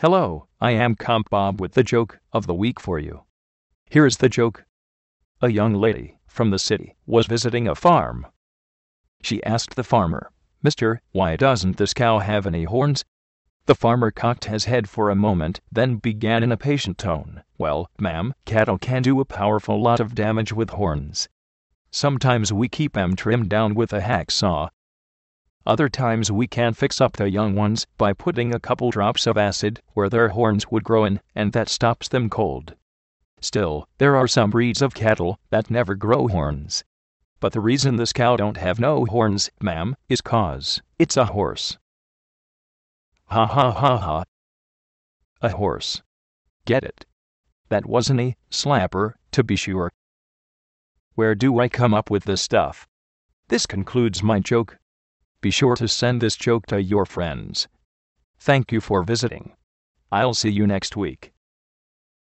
Hello, I am Comp Bob with the joke of the week for you. Here is the joke. A young lady from the city was visiting a farm. She asked the farmer, Mister, why doesn't this cow have any horns? The farmer cocked his head for a moment, then began in a patient tone, Well, ma'am, cattle can do a powerful lot of damage with horns. Sometimes we keep em trimmed down with a hacksaw, other times we can fix up the young ones by putting a couple drops of acid where their horns would grow in, and that stops them cold. Still, there are some breeds of cattle that never grow horns. But the reason this cow don't have no horns, ma'am, is cause it's a horse. Ha ha ha ha. A horse. Get it? That wasn't a slapper, to be sure. Where do I come up with this stuff? This concludes my joke. Be sure to send this joke to your friends. Thank you for visiting. I'll see you next week.